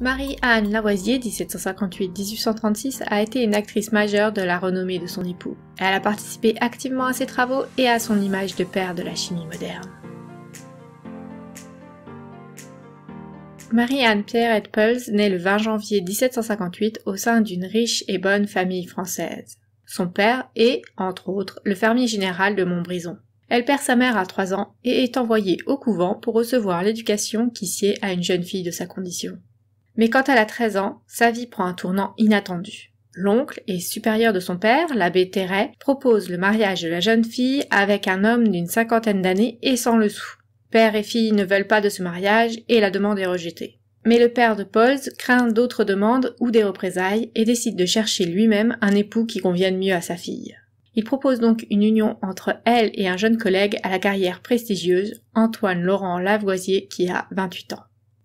Marie-Anne Lavoisier, 1758-1836, a été une actrice majeure de la renommée de son époux. Elle a participé activement à ses travaux et à son image de père de la chimie moderne. Marie-Anne Pierre Peuls naît le 20 janvier 1758 au sein d'une riche et bonne famille française. Son père est, entre autres, le fermier général de Montbrison. Elle perd sa mère à 3 ans et est envoyée au couvent pour recevoir l'éducation qui sied à une jeune fille de sa condition. Mais quand elle a 13 ans, sa vie prend un tournant inattendu. L'oncle et supérieur de son père, l'abbé terret propose le mariage de la jeune fille avec un homme d'une cinquantaine d'années et sans le sou. Père et fille ne veulent pas de ce mariage et la demande est rejetée. Mais le père de Pauls craint d'autres demandes ou des représailles et décide de chercher lui-même un époux qui convienne mieux à sa fille. Il propose donc une union entre elle et un jeune collègue à la carrière prestigieuse, Antoine Laurent Lavoisier, qui a 28 ans.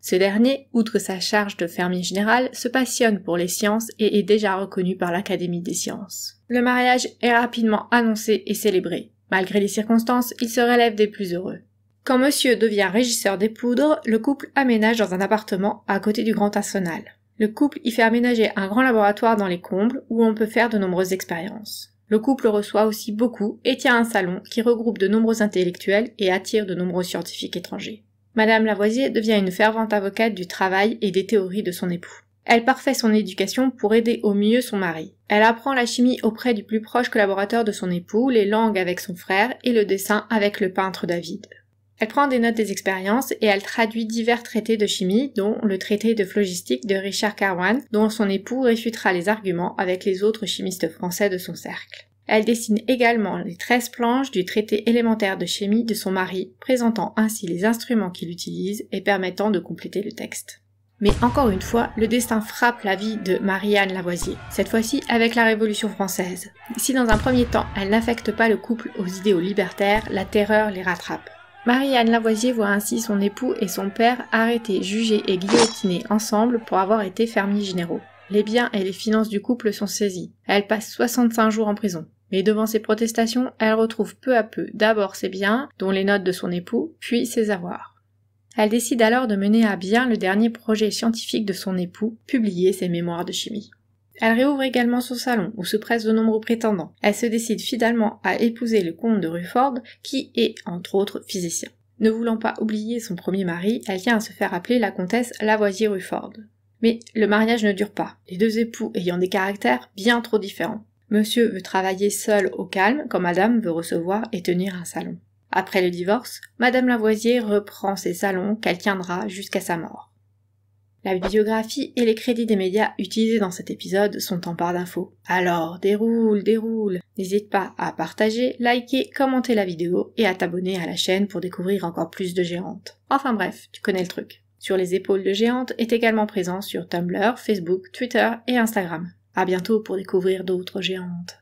Ce dernier, outre sa charge de fermier général, se passionne pour les sciences et est déjà reconnu par l'Académie des sciences. Le mariage est rapidement annoncé et célébré. Malgré les circonstances, il se relève des plus heureux. Quand monsieur devient régisseur des poudres, le couple aménage dans un appartement à côté du Grand Arsenal. Le couple y fait aménager un grand laboratoire dans les combles où on peut faire de nombreuses expériences. Le couple reçoit aussi beaucoup et tient un salon qui regroupe de nombreux intellectuels et attire de nombreux scientifiques étrangers. Madame Lavoisier devient une fervente avocate du travail et des théories de son époux. Elle parfait son éducation pour aider au mieux son mari. Elle apprend la chimie auprès du plus proche collaborateur de son époux, les langues avec son frère et le dessin avec le peintre David. Elle prend des notes des expériences et elle traduit divers traités de chimie, dont le traité de phlogistique de Richard Carwan, dont son époux réfutera les arguments avec les autres chimistes français de son cercle. Elle dessine également les 13 planches du traité élémentaire de chimie de son mari, présentant ainsi les instruments qu'il utilise et permettant de compléter le texte. Mais encore une fois, le destin frappe la vie de Marie-Anne Lavoisier, cette fois-ci avec la Révolution française. Si dans un premier temps, elle n'affecte pas le couple aux idéaux libertaires, la terreur les rattrape. Marie-Anne Lavoisier voit ainsi son époux et son père arrêtés, jugés et guillotinés ensemble pour avoir été fermiers généraux. Les biens et les finances du couple sont saisis. Elle passe 65 jours en prison. Mais devant ses protestations, elle retrouve peu à peu d'abord ses biens, dont les notes de son époux, puis ses avoirs. Elle décide alors de mener à bien le dernier projet scientifique de son époux, publier ses mémoires de chimie. Elle réouvre également son salon, où se pressent de nombreux prétendants. Elle se décide finalement à épouser le comte de Rufford, qui est, entre autres, physicien. Ne voulant pas oublier son premier mari, elle tient à se faire appeler la comtesse Lavoisier Rufford. Mais le mariage ne dure pas, les deux époux ayant des caractères bien trop différents. Monsieur veut travailler seul au calme quand madame veut recevoir et tenir un salon. Après le divorce, madame Lavoisier reprend ses salons qu'elle tiendra jusqu'à sa mort. La bibliographie et les crédits des médias utilisés dans cet épisode sont en part d'infos. Alors, déroule, déroule N'hésite pas à partager, liker, commenter la vidéo et à t'abonner à la chaîne pour découvrir encore plus de géantes. Enfin bref, tu connais le truc. Sur les épaules de géantes est également présent sur Tumblr, Facebook, Twitter et Instagram. À bientôt pour découvrir d'autres géantes.